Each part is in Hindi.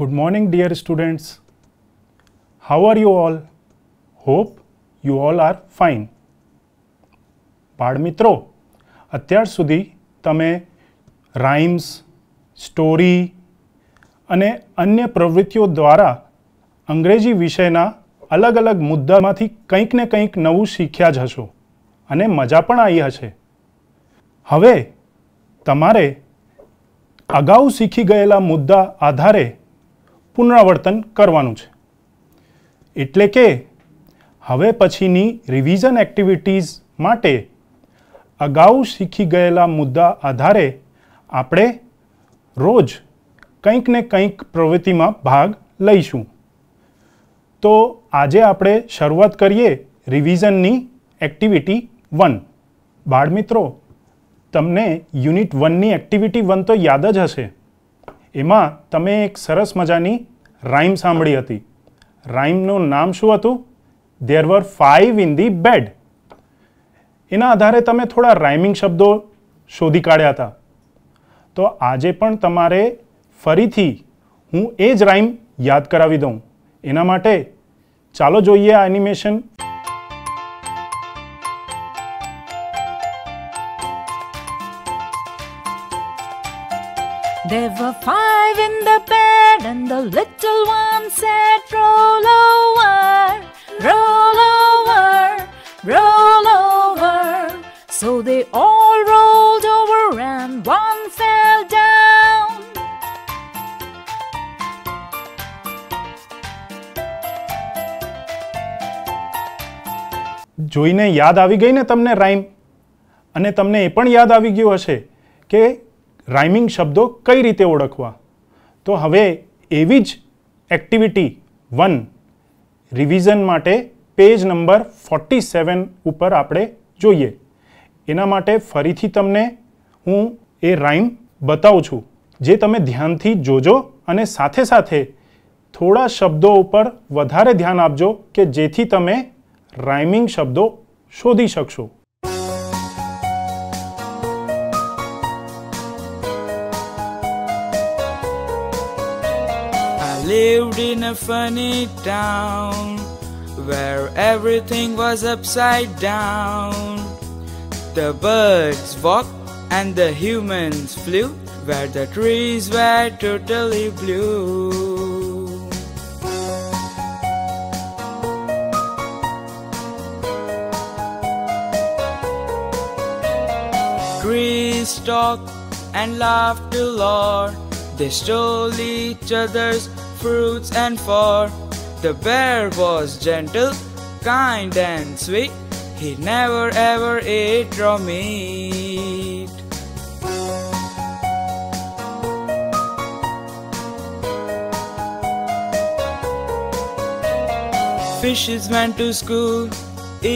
Good morning dear students. How are you all? Hope you all are fine બાળ મિત્રો અત્યાર સુધી તમે રાઇમ્સ સ્ટોરી અને અન્ય પ્રવૃત્તિઓ દ્વારા અંગ્રેજી વિષયના અલગ અલગ મુદ્દામાંથી કંઈક ને કંઈક નવું શીખ્યા જ હશો અને મજા પણ આવી હશે હવે તમારે અગાઉ શીખી ગયેલા મુદ્દા આધારે પુનરાવર્તન કરવાનું છે એટલે કે હવે પછીની રિવિઝન એક્ટિવિટીઝ માટે અગાઉ શીખી ગયેલા મુદ્દા આધારે આપણે રોજ કંઈક ને કંઈક પ્રવૃત્તિમાં ભાગ લઈશું તો આજે આપણે શરૂઆત કરીએ રિવિઝનની એક્ટિવિટી વન બાળમિત્રો તમને યુનિટ વનની એક્ટિવિટી વન તો યાદ જ હશે એમાં તમે એક સરસ મજાની રાઇમ સાંભળી હતી રાઇમનું નામ શું હતું there were five in the bed એના આધારે તમે થોડા રાઇમિંગ શબ્દો શોધી કાઢ્યા હતા તો આજે પણ તમારે ફરીથી હું એ જ રાઇમ યાદ કરાવી દઉં એના માટે ચાલો જોઈએ આ animation There were five in the bed, and the little one said, Roll over, roll over, roll over. So they all rolled over, and one fell down. જોઈને યાદ આવી ગઈ ને તમને રાઈમ અને તમને એ પણ યાદ આવી ગયું હશે કે राइमिंग शब्दों कई रीते ओ तो हमें एवज activity one revision page number forty seven पर आप जो एना फरी राइम बताऊँ छू जे तब ध्यान जोजो साथ साथ थोड़ा शब्दों पर वधारे ध्यान आपजो कि जे ते राइमिंग शब्दों शोधी शकशो lived in a funny town where everything was upside down. The birds walked and the humans flew where the trees were totally blue. Trees talked and laughed a lot. They stole each other's fruits and for the bear was gentle, kind and sweet. He never ever ate raw meat. Fishes went to school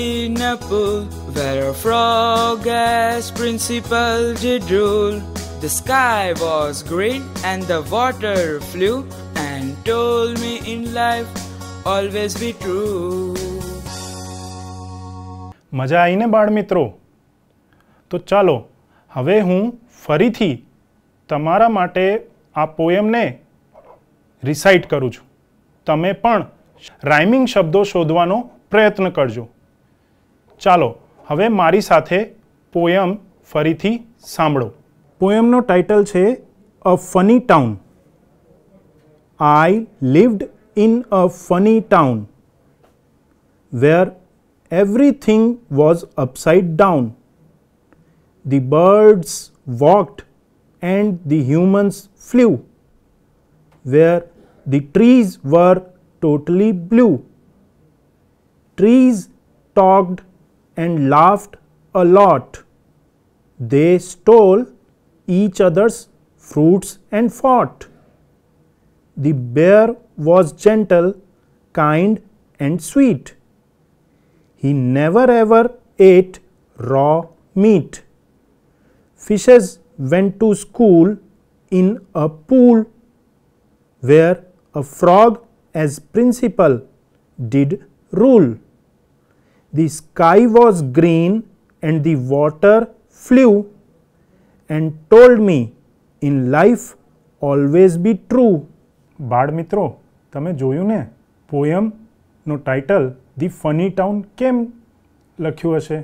in a pool where a frog as principal did rule. The sky was green and the water flew told me in life always be true મજા આવીને બાળ મિત્રો તો ચાલો હવે હું ફરીથી તમારા માટે આ પોયમને રિસાઇટ કરું છું તમે પણ રાઇમિંગ શબ્દો શોધવાનો પ્રયત્ન કરજો ચાલો હવે મારી સાથે પોયમ ફરીથી સાંભળો પોયમનો ટાઇટલ છે a funny town I lived in a funny town where everything was upside down. The birds walked and the humans flew, where the trees were totally blue. Trees talked and laughed a lot. They stole each other's fruits and fought. The bear was gentle, kind, and sweet. He never ever ate raw meat. Fishes went to school in a pool where a frog as principal did rule. The sky was green and the water flew and told me in life always be true. બાળ મિત્રો તમે જોયું ને પોયમનો ટાઇટલ ધી ફની ટાઉન કેમ લખ્યું હશે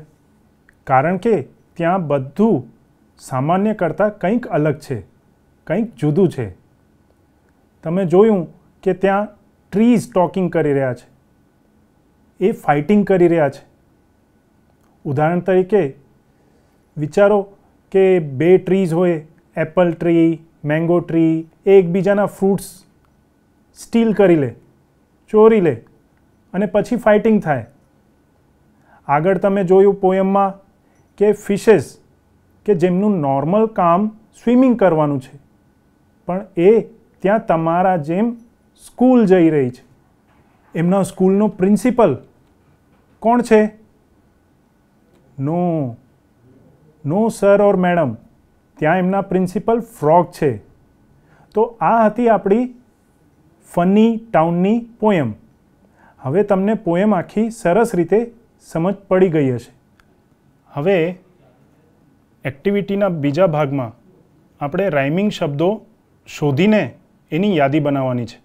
કારણ કે ત્યાં બધું સામાન્ય કરતાં કંઈક અલગ છે કંઈક જુદું છે તમે જોયું કે ત્યાં ટ્રીઝ ટોકિંગ કરી રહ્યા છે એ ફાઇટિંગ કરી રહ્યા છે ઉદાહરણ તરીકે વિચારો કે બે ટ્રીઝ હોય એપલ ટ્રી મેંગો ટ્રી એ એકબીજાના ફ્રૂટ્સ સ્ટીલ કરી લે ચોરી લે અને પછી ફાઇટિંગ થાય આગળ તમે જોયું પોયમમાં કે ફિશેસ કે જેમનું નોર્મલ કામ સ્વિમિંગ કરવાનું છે પણ એ ત્યાં તમારા જેમ સ્કૂલ જઈ રહી છે એમના સ્કૂલનો પ્રિન્સિપલ કોણ છે નો નો સર ઓર મેડમ ત્યાં એમના પ્રિન્સિપલ ફ્રોગ છે તો આ હતી આપણી ફની ટાઉનની પોયમ હવે તમને પોયમ આખી સરસ રીતે સમજ પડી ગઈ હશે હવે એક્ટિવિટીના બીજા ભાગમાં આપણે રાઇમિંગ શબ્દો શોધીને એની યાદી બનાવવાની છે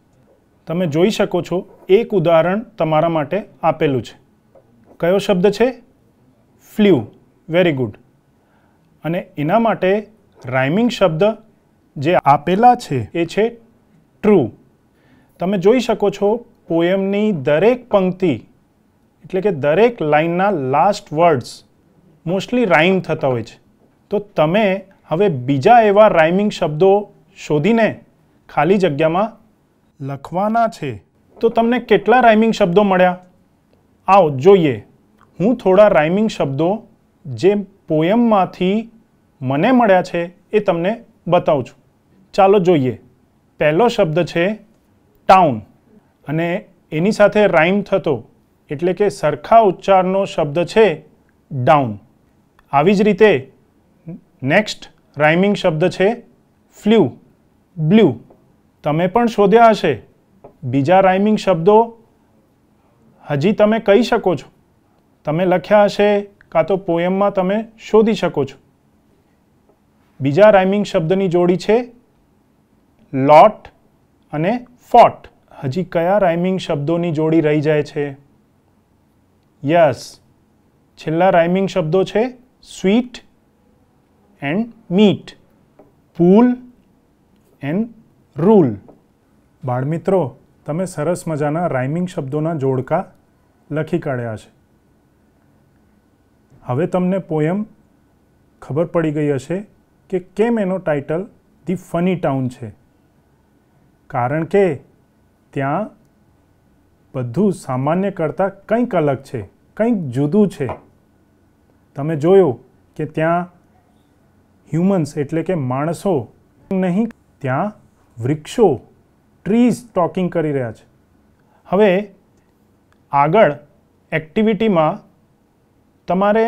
તમે જોઈ શકો છો એક ઉદાહરણ તમારા માટે આપેલું છે કયો શબ્દ છે ફ્લ્યુ વેરી ગુડ અને એના માટે રાઇમિંગ શબ્દ જે આપેલા છે એ છે ટ્રુ તમે જોઈ શકો છો પોએમની દરેક પંક્તિ એટલે કે દરેક લાઇનના લાસ્ટ વર્ડ્સ મોસ્ટલી રાઇમ થતા હોય છે તો તમે હવે બીજા એવા રાઇમિંગ શબ્દો શોધીને ખાલી જગ્યામાં લખવાના છે તો તમને કેટલા રાઇમિંગ શબ્દો મળ્યા આવો જોઈએ હું થોડા રાઇમિંગ શબ્દો જે પોયમમાંથી મને મળ્યા છે એ તમને બતાવું છું ચાલો જોઈએ પહેલો શબ્દ છે ટાઉન અને એની સાથે રાઇમ થતો એટલે કે સરખા ઉચ્ચારનો શબ્દ છે ડાઉન આવી જ રીતે નેક્સ્ટ રાઇમિંગ શબ્દ છે ફ્લ્યુ બ્લ્યુ તમે પણ શોધ્યા હશે બીજા રાઇમિંગ શબ્દો હજી તમે કહી શકો છો તમે લખ્યા હશે કાં તો પોએમમાં તમે શોધી શકો છો બીજા રાઇમિંગ શબ્દની જોડી છે લોટ અને ફોટ હજી કયા રાઇમિંગ શબ્દોની જોડી રહી જાય છે યસ છેલ્લા રાઇમિંગ શબ્દો છે sweet and meat pool and rule બાળમિત્રો તમે સરસ મજાના રાઇમિંગ શબ્દોના જોડકા લખી કાઢ્યા છે હવે તમને પોયમ ખબર પડી ગઈ હશે કે કેમ એનો ટાઇટલ ધી ફની ટાઉન છે કારણ કે ત્યાં બધું સામાન્ય કરતાં કંઈક અલગ છે કંઈક જુદું છે તમે જોયું કે ત્યાં હ્યુમન્સ એટલે કે માણસો નહીં ત્યાં વૃક્ષો ટ્રીઝ ટોકિંગ કરી રહ્યા છે હવે આગળ એક્ટિવિટીમાં તમારે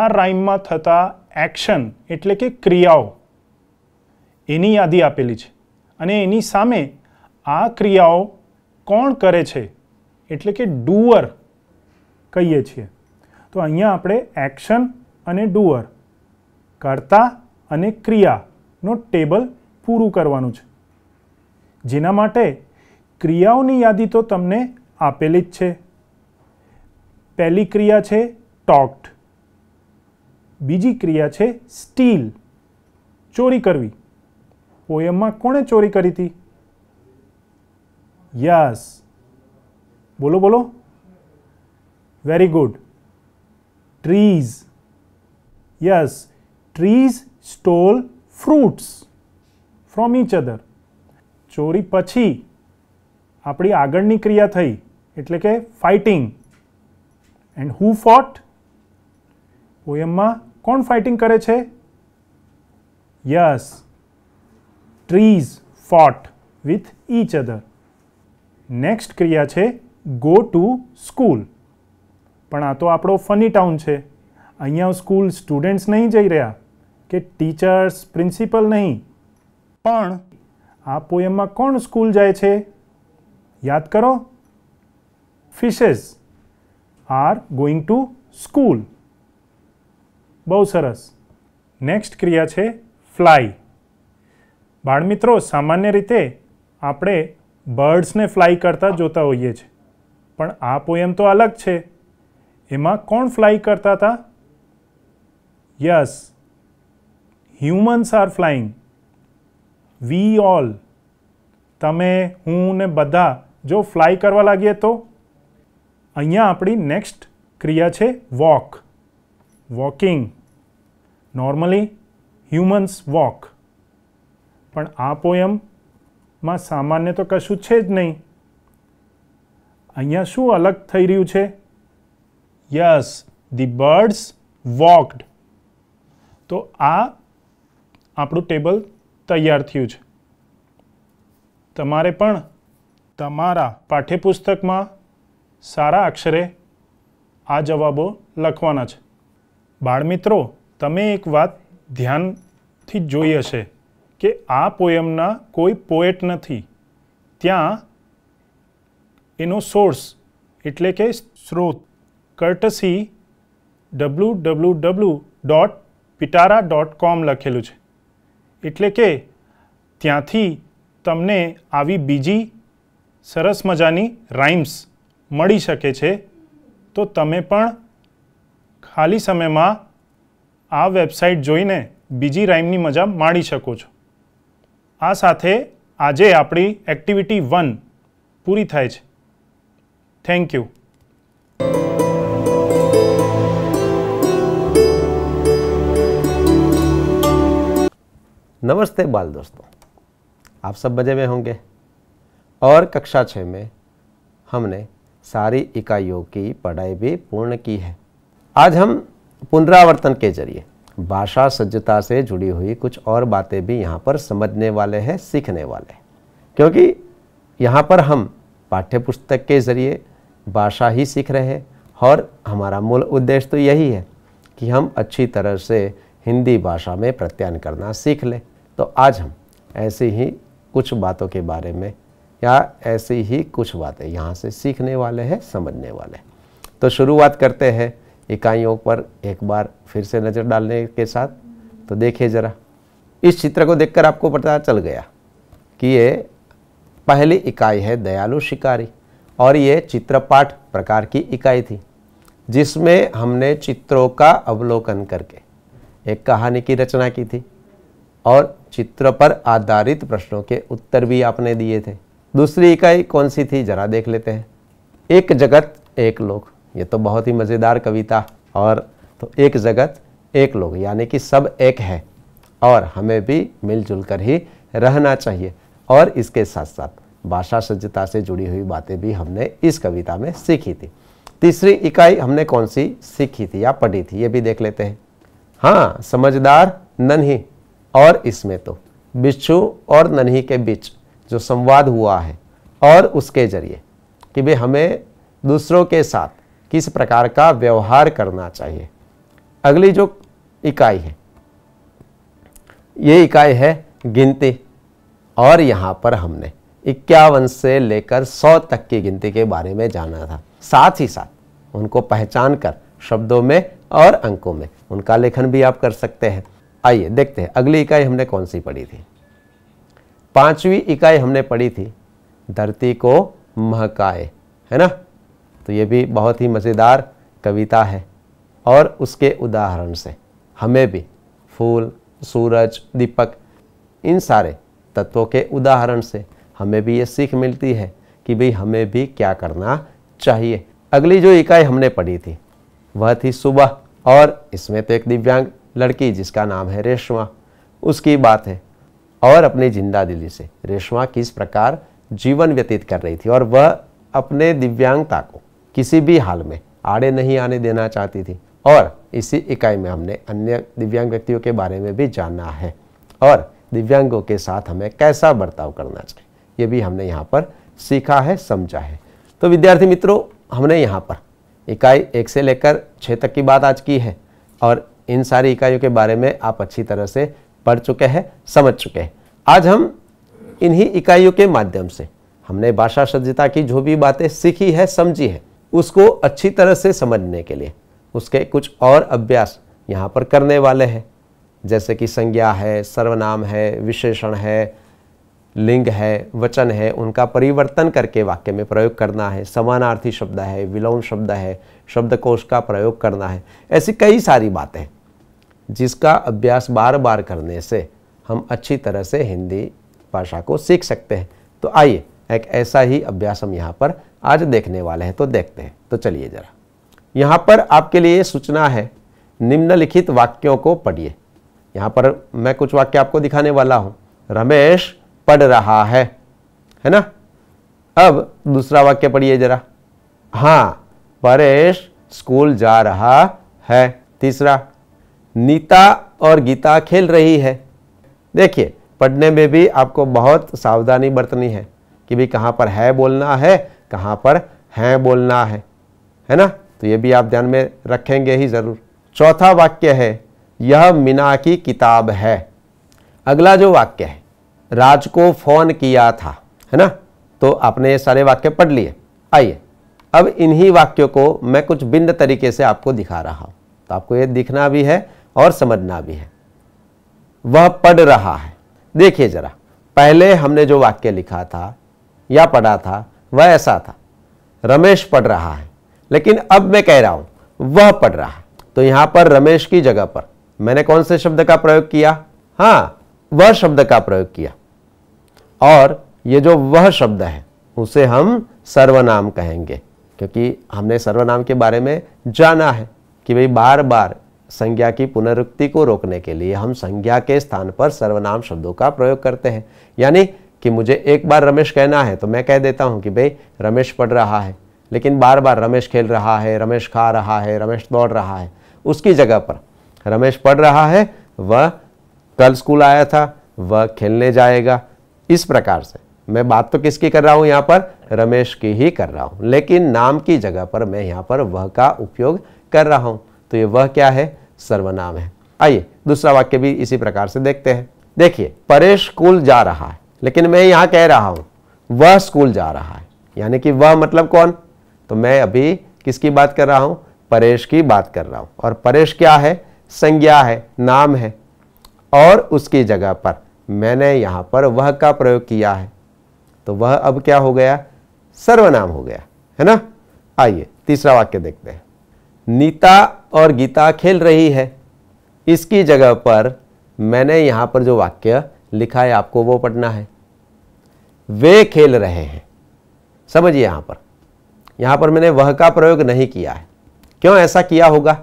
આ રાઇમમાં થતા એક્શન એટલે કે ક્રિયાઓ એની યાદી આપેલી છે અને એની સામે આ ક્રિયાઓ કોણ કરે છે એટલે કે ડુઅર કહીએ છીએ તો અહીંયા આપણે એક્શન અને ડુઅર કર્તા અને ક્રિયાનો ટેબલ પૂરું કરવાનું છે જેના માટે ક્રિયાઓની યાદી તો તમને આપેલી જ છે પહેલી ક્રિયા છે ટોક્ટ બીજી ક્રિયા છે સ્ટીલ ચોરી કરવી ઓય માં કોણે ચોરી કરીતી યસ બોલો બોલો very good trees yes trees stole fruits from each other ચોરી પછી આપડી આગળની ક્રિયા થઈ એટલે કે ફાઇટિંગ એન્ડ હુ ફૉટ ઓય માં કોણ ફાઇટિંગ કરે છે yes trees fought with each other next ક્રિયા છે ગો ટુ સ્કૂલ પણ આ તો આપણો ફની ટાઉન છે અહીંયા સ્કૂલ સ્ટુડન્ટ્સ નહીં જઈ રહ્યા કે ટીચર્સ પ્રિન્સિપલ નહીં પણ આ પોયમમાં કોણ સ્કૂલ જાય છે યાદ કરો fishes are going to school બહુ સરસ નેક્સ્ટ ક્રિયા છે ફ્લાય બાળમિત્રો સામાન્ય રીતે આપણે બર્ડ્સને ફ્લાય કરતા જોતા હોઈએ છીએ પણ આ પોએમ તો અલગ છે એમાં કોણ ફ્લાય કરતા હતા yes humans are flying we all તમે હું ને બધા જો ફ્લાય કરવા લાગીએ તો અહીંયા આપણી નેક્સ્ટ ક્રિયા છે walk walking normally humans walk પણ આ પોયમમાં સામાન્ય તો કશું છે જ નહીં અહીંયા શું અલગ થઈ રહ્યું છે યસ ધી બર્ડ્સ વોકડ તો આ આપણું ટેબલ તૈયાર થયું છે તમારે પણ તમારા પાઠ્યપુસ્તકમાં સારા અક્ષરે આ જવાબો લખવાના છે બાળમિત્રો તમે એક વાત ધ્યાનથી જોઈ હશે કે આ પોએમના કોઈ પોએટ નથી ત્યાં એનો સોર્સ એટલે કે સ્રોત courtesy W W W dot Pitara dot com લખેલું છે એટલે કે ત્યાંથી તમને આવી બીજી સરસ મજાની રાઇમ્સ મળી શકે છે તો તમે પણ ખાલી સમયમાં આ વેબસાઇટ જોઈને બીજી રાઇમની મજા માણી શકો છો आ साथ आज आप एक्टिविटी वन पूरी થાય थैंक यू नमस्ते बाल दोस्तों आप सब मजे में होंगे और कक्षा छः में हमने सारी इकाइयों की पढ़ाई भी पूर्ण की है आज हम पुनरावर्तन के जरिए भाषा सज्जता से जुड़ी हुई कुछ और बातें भी यहाँ पर समझने वाले हैं सीखने वाले हैं क्योंकि यहाँ पर हम पाठ्य पुस्तक के ज़रिए भाषा ही सीख रहे हैं और हमारा मूल उद्देश्य तो यही है कि हम अच्छी तरह से हिंदी भाषा में प्रत्यान करना सीख लें तो आज हम ऐसी ही कुछ बातों के बारे में या ऐसी ही कुछ बातें यहाँ से सीखने वाले हैं समझने वाले हैं तो शुरुआत करते हैं इकाइयों पर एक बार फिर से नज़र डालने के साथ तो देखिए ज़रा इस चित्र को देखकर आपको पता चल गया कि ये पहली इकाई है दयालु शिकारी और ये चित्रपाठ प्रकार की इकाई थी जिसमें हमने चित्रों का अवलोकन करके एक कहानी की रचना की थी और चित्र पर आधारित प्रश्नों के उत्तर भी आपने दिए थे दूसरी इकाई कौन सी थी जरा देख लेते हैं एक जगत एक लोग ये तो बहुत ही मज़ेदार कविता और तो एक जगत एक लोग यानी कि सब एक है और हमें भी मिलजुल कर ही रहना चाहिए और इसके साथ साथ भाषा सज्जता से जुड़ी हुई बातें भी हमने इस कविता में सीखी थी तीसरी इकाई हमने कौन सी सीखी थी या पढ़ी थी ये भी देख लेते हैं हाँ समझदार नन्ही और इसमें तो बिच्छू और नन्ही के बीच जो संवाद हुआ है और उसके जरिए कि भाई हमें दूसरों के साथ किस प्रकार का व्यवहार करना चाहिए अगली जो इकाई है ये इकाई है गिनती और यहाँ पर हमने इक्यावन से लेकर सौ तक की गिनती के बारे में जाना था साथ ही साथ उनको पहचान कर शब्दों में और अंकों में उनका लेखन भी आप कर सकते हैं आइए देखते हैं अगली इकाई हमने कौन सी पढ़ी थी पांचवी इकाई हमने पढ़ी थी धरती को महकाए है ना तो ये भी बहुत ही मज़ेदार कविता है और उसके उदाहरण से हमें भी फूल सूरज दीपक इन सारे तत्वों के उदाहरण से हमें भी ये सीख मिलती है कि भाई हमें भी क्या करना चाहिए अगली जो इकाई हमने पढ़ी थी वह थी सुबह और इसमें तो एक दिव्यांग लड़की जिसका नाम है रेशमा उसकी बात है और अपनी जिंदा दिली से रेशमा किस प्रकार जीवन व्यतीत कर रही थी और वह अपने दिव्यांगता को किसी भी हाल में आड़े नहीं आने देना चाहती थी और इसी इकाई में हमने अन्य दिव्यांग व्यक्तियों के बारे में भी जानना है और दिव्यांगों के साथ हमें कैसा बर्ताव करना चाहिए ये भी हमने यहाँ पर सीखा है समझा है तो विद्यार्थी मित्रों हमने यहाँ पर इकाई एक से लेकर छः तक की बात आज की है और इन सारी इकाइयों के बारे में आप अच्छी तरह से पढ़ चुके हैं समझ चुके हैं आज हम इन्हीं इकाइयों के माध्यम से हमने भाषा सज्जता की जो भी बातें सीखी है समझी है उसको अच्छी तरह से समझने के लिए उसके कुछ और अभ्यास यहाँ पर करने वाले हैं जैसे कि संज्ञा है सर्वनाम है विशेषण है लिंग है वचन है उनका परिवर्तन करके वाक्य में प्रयोग करना है समानार्थी शब्द है विलोम शब्द है शब्दकोश का प्रयोग करना है ऐसी कई सारी बातें जिसका अभ्यास बार बार करने से हम अच्छी तरह से हिंदी भाषा को सीख सकते हैं तो आइए एक ऐसा ही अभ्यास हम यहाँ पर आज देखने वाले हैं तो देखते हैं तो चलिए जरा यहाँ पर आपके लिए सूचना है निम्नलिखित वाक्यों को पढ़िए यहाँ पर मैं कुछ वाक्य आपको दिखाने वाला हूँ रमेश पढ़ रहा है है ना अब दूसरा वाक्य पढ़िए जरा हाँ परेश स्कूल जा रहा है तीसरा नीता और गीता खेल रही है देखिए पढ़ने में भी आपको बहुत सावधानी बरतनी है कि भाई कहाँ पर है बोलना है कहाँ पर हैं बोलना है है ना तो ये भी आप ध्यान में रखेंगे ही ज़रूर चौथा वाक्य है यह मीना की किताब है अगला जो वाक्य है राज को फ़ोन किया था है ना तो आपने ये सारे वाक्य पढ़ लिए आइए अब इन्हीं वाक्यों को मैं कुछ भिन्न तरीके से आपको दिखा रहा हूँ तो आपको ये दिखना भी है और समझना भी है वह पढ़ रहा है देखिए ज़रा पहले हमने जो वाक्य लिखा था या पढ़ा था वह ऐसा था रमेश पढ़ रहा है लेकिन अब मैं कह रहा हूं वह पढ़ रहा है तो यहां पर रमेश की जगह पर मैंने कौन से शब्द का प्रयोग किया हां वह शब्द का प्रयोग किया और ये जो वह शब्द है उसे हम सर्वनाम कहेंगे क्योंकि हमने सर्वनाम के बारे में जाना है कि भाई बार बार संज्ञा की पुनरुक्ति को रोकने के लिए हम संज्ञा के स्थान पर सर्वनाम शब्दों का प्रयोग करते हैं यानी कि मुझे एक बार रमेश कहना है तो मैं कह देता हूँ कि भाई रमेश पढ़ रहा है लेकिन बार बार रमेश खेल रहा है रमेश खा रहा है रमेश दौड़ रहा है उसकी जगह पर रमेश पढ़ रहा है वह कल स्कूल आया था वह खेलने जाएगा इस प्रकार से मैं बात तो किसकी कर रहा हूँ यहाँ पर रमेश की ही कर रहा हूँ लेकिन नाम की जगह पर मैं यहाँ पर वह का उपयोग कर रहा हूँ तो ये वह क्या है सर्वनाम है आइए दूसरा वाक्य भी इसी प्रकार से देखते हैं देखिए परेश स्कूल जा रहा है लेकिन मैं यहां कह रहा हूं वह स्कूल जा रहा है यानी कि वह मतलब कौन तो मैं अभी किसकी बात कर रहा हूं परेश की बात कर रहा हूं और परेश क्या है संज्ञा है नाम है और उसकी जगह पर मैंने यहां पर वह का प्रयोग किया है तो वह अब क्या हो गया सर्वनाम हो गया है ना आइए तीसरा वाक्य देखते हैं नीता और गीता खेल रही है इसकी जगह पर मैंने यहां पर जो वाक्य लिखा है आपको वो पढ़ना है वे खेल रहे हैं समझिए यहाँ पर यहाँ पर मैंने वह का प्रयोग नहीं किया है क्यों ऐसा किया होगा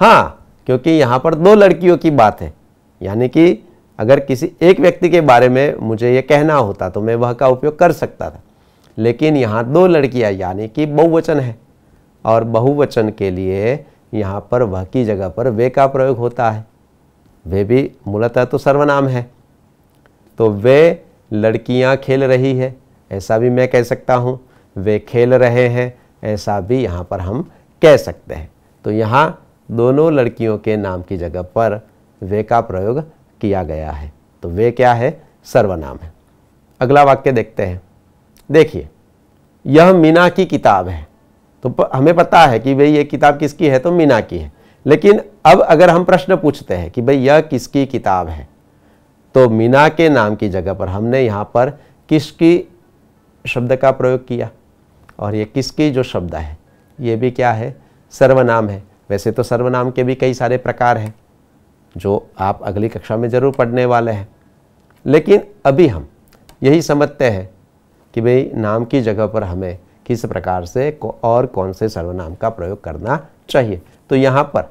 हाँ क्योंकि यहाँ पर दो लड़कियों की बात है यानी कि अगर किसी एक व्यक्ति के बारे में मुझे ये कहना होता तो मैं वह का उपयोग कर सकता था लेकिन यहाँ दो लड़कियाँ यानी कि बहुवचन है और बहुवचन के लिए यहाँ पर वह की जगह पर वे का प्रयोग होता है वे भी मूलतः तो सर्वनाम है तो वे लड़कियां खेल रही है ऐसा भी मैं कह सकता हूँ वे खेल रहे हैं ऐसा भी यहाँ पर हम कह सकते हैं तो यहाँ दोनों लड़कियों के नाम की जगह पर वे का प्रयोग किया गया है तो वे क्या है सर्वनाम है अगला वाक्य देखते हैं देखिए यह मीना की किताब है तो हमें पता है कि भाई ये किताब किसकी है तो मीना की है लेकिन अब अगर हम प्रश्न पूछते हैं कि भाई यह किसकी किताब है तो मीना के नाम की जगह पर हमने यहाँ पर किसकी शब्द का प्रयोग किया और ये किसकी जो शब्द है ये भी क्या है सर्वनाम है वैसे तो सर्वनाम के भी कई सारे प्रकार हैं जो आप अगली कक्षा में ज़रूर पढ़ने वाले हैं लेकिन अभी हम यही समझते हैं कि भाई नाम की जगह पर हमें किस प्रकार से और कौन से सर्वनाम का प्रयोग करना चाहिए तो यहाँ पर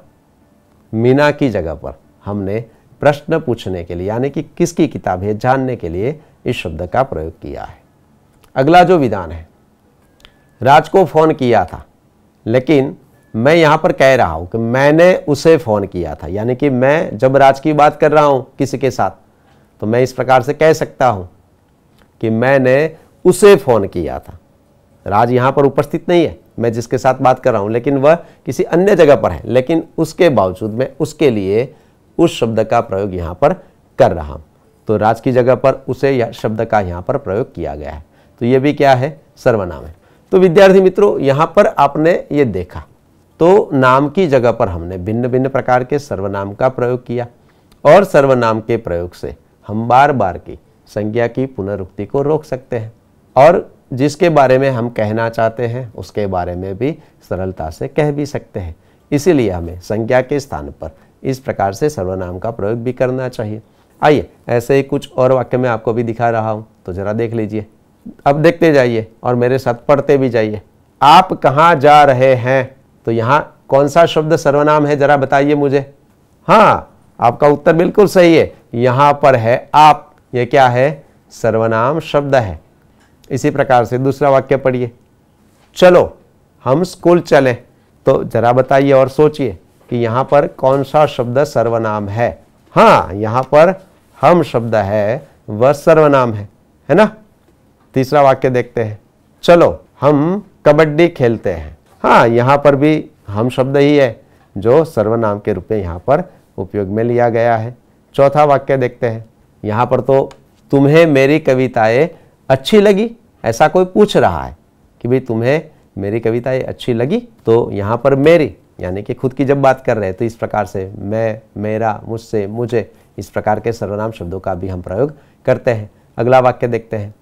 मीना की जगह पर हमने प्रश्न पूछने के लिए यानी कि किसकी किताब है जानने के लिए इस शब्द का प्रयोग किया है अगला जो विधान है राज को फ़ोन किया था लेकिन मैं यहाँ पर कह रहा हूँ कि मैंने उसे फ़ोन किया था यानी कि मैं जब राज की बात कर रहा हूँ किसी के साथ तो मैं इस प्रकार से कह सकता हूँ कि मैंने उसे फ़ोन किया था राज यहाँ पर उपस्थित नहीं है मैं जिसके साथ बात कर रहा हूँ लेकिन वह किसी अन्य जगह पर है लेकिन उसके बावजूद मैं उसके लिए उस शब्द का प्रयोग यहाँ पर कर रहा हूँ तो राज की जगह पर उसे शब्द का यहाँ पर प्रयोग किया गया है तो ये भी क्या है सर्वनाम है तो विद्यार्थी मित्रों यहाँ पर आपने ये देखा तो नाम की जगह पर हमने भिन्न भिन्न प्रकार के सर्वनाम का प्रयोग किया और सर्वनाम के प्रयोग से हम बार बार की संज्ञा की पुनरुक्ति को रोक सकते हैं और जिसके बारे में हम कहना चाहते हैं उसके बारे में भी सरलता से कह भी सकते हैं इसीलिए हमें संज्ञा के स्थान पर इस प्रकार से सर्वनाम का प्रयोग भी करना चाहिए आइए ऐसे ही कुछ और वाक्य में आपको भी दिखा रहा हूँ तो ज़रा देख लीजिए अब देखते जाइए और मेरे साथ पढ़ते भी जाइए आप कहाँ जा रहे हैं तो यहाँ कौन सा शब्द सर्वनाम है ज़रा बताइए मुझे हाँ आपका उत्तर बिल्कुल सही है यहाँ पर है आप ये क्या है सर्वनाम शब्द है इसी प्रकार से दूसरा वाक्य पढ़िए चलो हम स्कूल चलें तो जरा बताइए और सोचिए कि यहां पर कौन सा शब्द सर्वनाम है हां यहां पर हम शब्द है वह सर्वनाम है है ना तीसरा वाक्य देखते हैं चलो हम कबड्डी खेलते हैं हाँ यहाँ पर भी हम शब्द ही है जो सर्वनाम के रूप में यहाँ पर उपयोग में लिया गया है चौथा वाक्य देखते हैं यहाँ पर तो तुम्हें मेरी कविताएं अच्छी लगी ऐसा कोई पूछ रहा है कि भाई तुम्हें मेरी कविताएं अच्छी लगी तो यहाँ पर मेरी यानी कि खुद की जब बात कर रहे हैं तो इस प्रकार से मैं मेरा मुझसे मुझे इस प्रकार के सर्वनाम शब्दों का भी हम प्रयोग करते हैं अगला वाक्य देखते हैं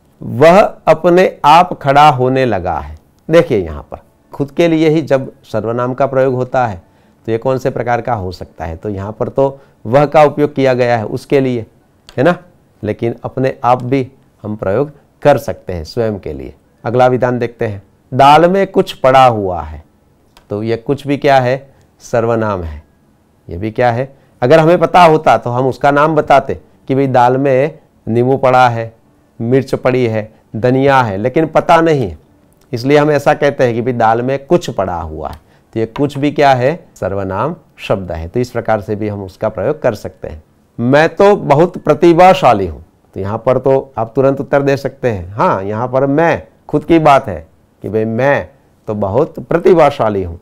वह अपने आप खड़ा होने लगा है देखिए यहाँ पर खुद के लिए ही जब सर्वनाम का प्रयोग होता है तो ये कौन से प्रकार का हो सकता है तो यहाँ पर तो वह का उपयोग किया गया है उसके लिए है ना लेकिन अपने आप भी हम प्रयोग कर सकते हैं स्वयं के लिए अगला विधान देखते हैं दाल में कुछ पड़ा हुआ है तो यह कुछ भी क्या है सर्वनाम है यह भी क्या है अगर हमें पता होता तो हम उसका नाम बताते कि भाई दाल में नींबू पड़ा है मिर्च पड़ी है धनिया है लेकिन पता नहीं इसलिए हम ऐसा कहते हैं कि भाई दाल में कुछ पड़ा हुआ है तो ये कुछ भी क्या है सर्वनाम शब्द है तो इस प्रकार से भी हम उसका प्रयोग कर सकते हैं मैं तो बहुत प्रतिभाशाली हूँ तो यहाँ पर तो आप तुरंत उत्तर दे सकते हैं हाँ यहाँ पर मैं खुद की बात है कि भाई मैं तो बहुत प्रतिभाशाली हूं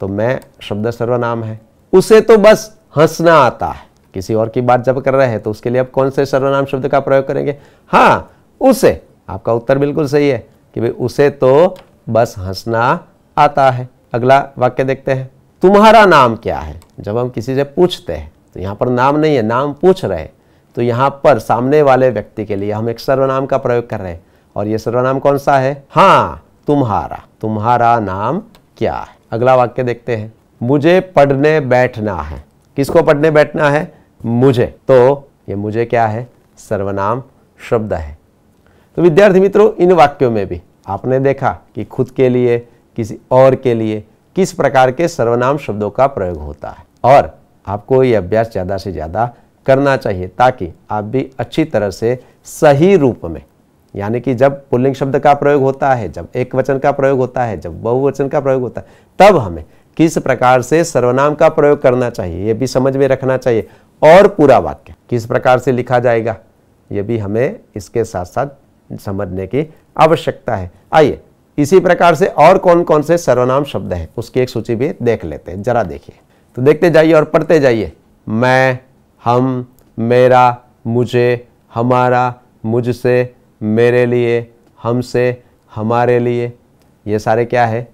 तो मैं शब्द सर्वनाम है उसे तो बस हंसना आता है किसी और की बात जब कर रहे हैं तो उसके लिए आप कौन से सर्वनाम शब्द का प्रयोग करेंगे हाँ उसे आपका उत्तर बिल्कुल सही है कि भाई उसे तो बस हंसना आता है अगला वाक्य देखते हैं तुम्हारा नाम क्या है जब हम किसी से पूछते हैं तो यहाँ पर नाम नहीं है नाम पूछ रहे तो यहाँ पर सामने वाले व्यक्ति के लिए हम एक सर्वनाम का प्रयोग कर रहे हैं और ये सर्वनाम कौन सा है हाँ तुम्हारा तुम्हारा नाम क्या है अगला वाक्य देखते हैं मुझे पढ़ने बैठना है किसको पढ़ने बैठना है मुझे तो ये मुझे क्या है सर्वनाम शब्द है तो विद्यार्थी मित्रों इन वाक्यों में भी आपने देखा कि खुद के लिए किसी और के लिए किस प्रकार के सर्वनाम शब्दों का प्रयोग होता है और आपको ये अभ्यास ज़्यादा से ज़्यादा करना चाहिए ताकि आप भी अच्छी तरह से सही रूप में यानी कि जब पुल्लिंग शब्द का प्रयोग होता है जब एक वचन का प्रयोग होता है जब बहुवचन का प्रयोग होता है तब हमें किस प्रकार से सर्वनाम का प्रयोग करना चाहिए ये भी समझ में रखना चाहिए और पूरा वाक्य किस प्रकार से लिखा जाएगा ये भी हमें इसके साथ साथ समझने की आवश्यकता है आइए इसी प्रकार से और कौन कौन से सर्वनाम शब्द हैं उसकी एक सूची भी देख लेते हैं जरा देखिए तो देखते जाइए और पढ़ते जाइए मैं हम मेरा मुझे हमारा मुझसे मेरे लिए हमसे हमारे लिए ये सारे क्या है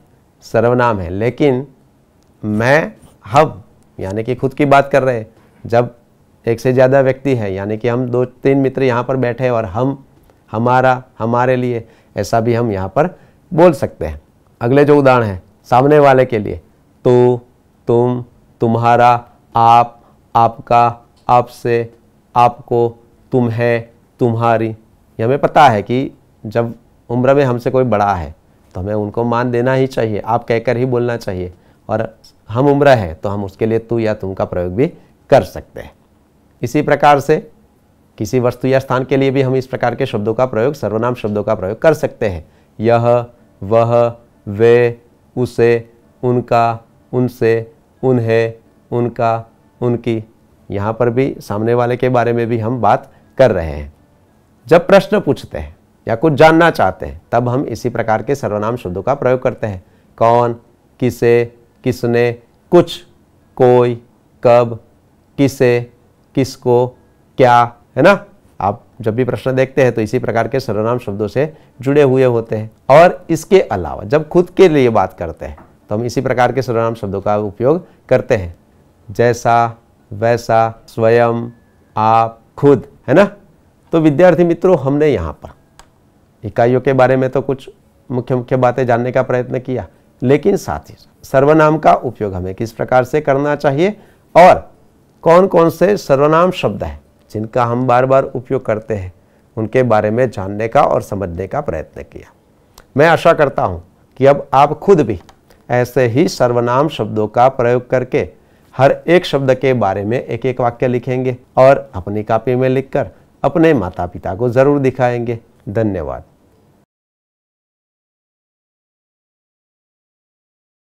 सर्वनाम है लेकिन मैं हम यानी कि खुद की बात कर रहे हैं जब एक से ज़्यादा व्यक्ति है यानी कि हम दो तीन मित्र यहाँ पर बैठे हैं और हम हमारा हमारे लिए ऐसा भी हम यहाँ पर बोल सकते हैं अगले जो उदाहरण है सामने वाले के लिए तो तुम तुम्हारा आप आपका आपसे आपको तुम्हें तुम्हारी ये हमें पता है कि जब उम्र में हमसे कोई बड़ा है तो हमें उनको मान देना ही चाहिए आप कहकर ही बोलना चाहिए और हम उम्र है तो हम उसके लिए तू या तुम का प्रयोग भी कर सकते हैं इसी प्रकार से किसी वस्तु या स्थान के लिए भी हम इस प्रकार के शब्दों का प्रयोग सर्वनाम शब्दों का प्रयोग कर सकते हैं यह वह वे उसे उनका उनसे उन्हें उनका उनकी यहाँ पर भी सामने वाले के बारे में भी हम बात कर रहे हैं जब प्रश्न पूछते हैं या कुछ जानना चाहते हैं तब हम इसी प्रकार के सर्वनाम शब्दों का प्रयोग करते हैं कौन किसे किसने कुछ कोई कब किसे किसको क्या है ना आप जब भी प्रश्न देखते हैं तो इसी प्रकार के सर्वनाम शब्दों से जुड़े हुए होते हैं और इसके अलावा जब खुद के लिए बात करते हैं तो हम इसी प्रकार के सर्वनाम शब्दों का उपयोग करते हैं जैसा वैसा स्वयं आप खुद है ना तो विद्यार्थी मित्रों हमने यहाँ पर इकाइयों के बारे में तो कुछ मुख्य मुख्य बातें जानने का प्रयत्न किया लेकिन साथ ही सर्वनाम का उपयोग हमें किस प्रकार से करना चाहिए और कौन कौन से सर्वनाम शब्द हैं जिनका हम बार बार उपयोग करते हैं उनके बारे में जानने का और समझने का प्रयत्न किया मैं आशा करता हूँ कि अब आप खुद भी ऐसे ही सर्वनाम शब्दों का प्रयोग करके हर एक शब्द के बारे में एक एक वाक्य लिखेंगे और अपनी कापी में लिखकर अपने माता पिता को ज़रूर दिखाएंगे धन्यवाद